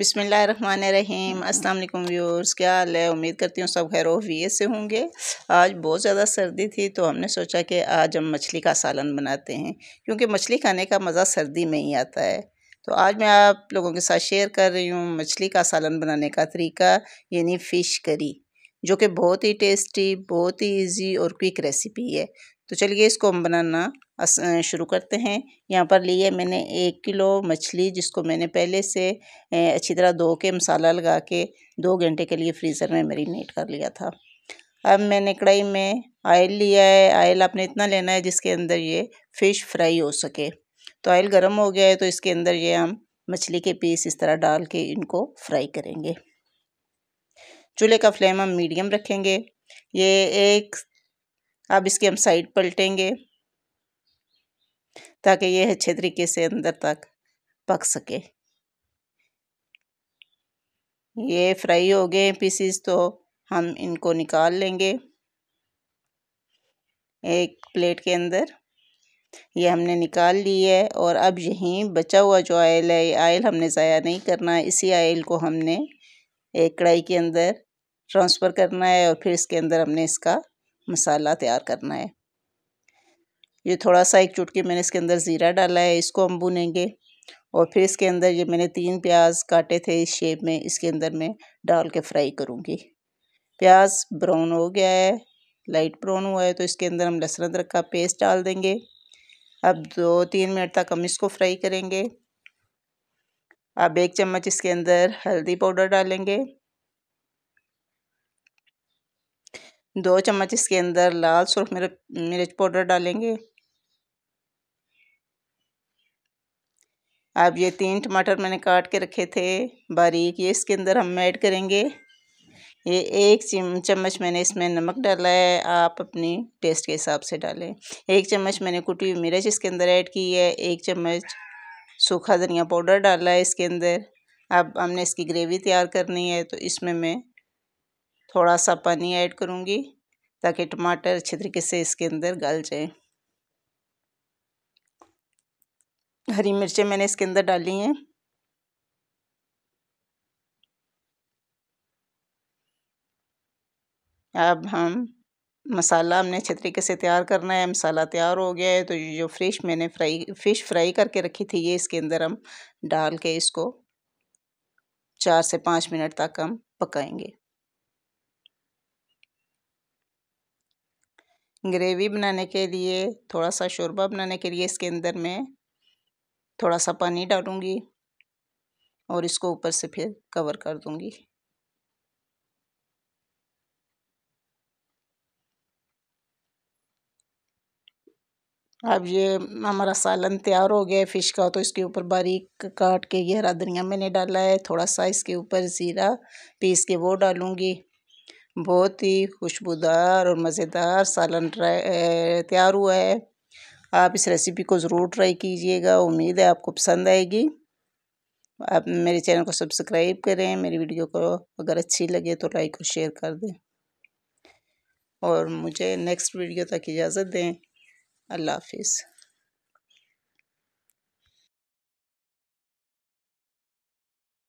अस्सलाम वालेकुम व्यूअर्स क्या हाल है उम्मीद करती हूँ सब खैर से होंगे आज बहुत ज़्यादा सर्दी थी तो हमने सोचा कि आज हम मछली का सालन बनाते हैं क्योंकि मछली खाने का मज़ा सर्दी में ही आता है तो आज मैं आप लोगों के साथ शेयर कर रही हूँ मछली का सालन बनाने का तरीका यानी फ़िश करी जो कि बहुत ही टेस्टी बहुत ही ईजी और क्विक रेसिपी है तो चलिए इसको हम बनाना शुरू करते हैं यहाँ पर लिए मैंने एक किलो मछली जिसको मैंने पहले से अच्छी तरह धो के मसाला लगा के दो घंटे के लिए फ्रीज़र में मेरीनेट कर लिया था अब मैंने कढ़ाई में आयल लिया है आयल आपने इतना लेना है जिसके अंदर ये फ़िश फ्राई हो सके तो आयल गर्म हो गया है तो इसके अंदर ये हम मछली के पीस इस तरह डाल के इनको फ्राई करेंगे चूल्हे का फ्लेम हम मीडियम रखेंगे ये एक अब इसके हम साइड पलटेंगे ताकि यह अच्छे के से अंदर तक पक सके ये फ्राई हो गए पीसीस तो हम इनको निकाल लेंगे एक प्लेट के अंदर ये हमने निकाल ली है और अब यहीं बचा हुआ जो आयल है ये आयल हमने ज़ाया नहीं करना है इसी आयल को हमने एक कढ़ाई के अंदर ट्रांसफ़र करना है और फिर इसके अंदर हमने इसका मसाला तैयार करना है ये थोड़ा सा एक चुटकी मैंने इसके अंदर ज़ीरा डाला है इसको हम भुनेंगे और फिर इसके अंदर ये मैंने तीन प्याज काटे थे इस शेप में इसके अंदर मैं डाल के फ्राई करूँगी प्याज ब्राउन हो गया है लाइट ब्राउन हुआ है तो इसके अंदर हम लहसुन अदरक का पेस्ट डाल देंगे अब दो तीन मिनट तक हम इसको फ्राई करेंगे अब एक चम्मच इसके अंदर हल्दी पाउडर डालेंगे दो चम्मच इसके अंदर लाल सुरख मिर्च पाउडर डालेंगे अब ये तीन टमाटर मैंने काट के रखे थे बारीक ये इसके अंदर हम ऐड करेंगे ये एक चम्मच मैंने इसमें नमक डाला है आप अपनी टेस्ट के हिसाब से डालें एक चम्मच मैंने कुटी हुई मिर्च इसके अंदर ऐड की है एक चम्मच सूखा धनिया पाउडर डाला है इसके अंदर अब हमने इसकी ग्रेवी तैयार करनी है तो इसमें मैं थोड़ा सा पानी ऐड करूँगी ताकि टमाटर अच्छे तरीके से इसके अंदर गल जाए हरी मिर्चें मैंने इसके अंदर डाली हैं अब हम मसाला हमने अच्छे तरीके से तैयार करना है मसाला तैयार हो गया है तो जो फ़िश मैंने फ्राई फ़िश फ्राई करके रखी थी ये इसके अंदर हम डाल के इसको चार से पाँच मिनट तक हम पकाएंगे ग्रेवी बनाने के लिए थोड़ा सा शोरबा बनाने के लिए इसके अंदर मैं थोड़ा सा पानी डालूँगी और इसको ऊपर से फिर कवर कर दूँगी अब ये हमारा सालन तैयार हो गया है फ़िश का तो इसके ऊपर बारीक काट के ये हरा धनिया मैंने डाला है थोड़ा सा इसके ऊपर ज़ीरा पीस के वो डालूँगी बहुत ही खुशबूदार और मज़ेदार सालन तैयार हुआ है आप इस रेसिपी को ज़रूर ट्राई कीजिएगा उम्मीद है आपको पसंद आएगी आप मेरे चैनल को सब्सक्राइब करें मेरी वीडियो को अगर अच्छी लगे तो लाइक और शेयर कर दें और मुझे नेक्स्ट वीडियो तक इजाज़त दें अल्लाह हाफिज़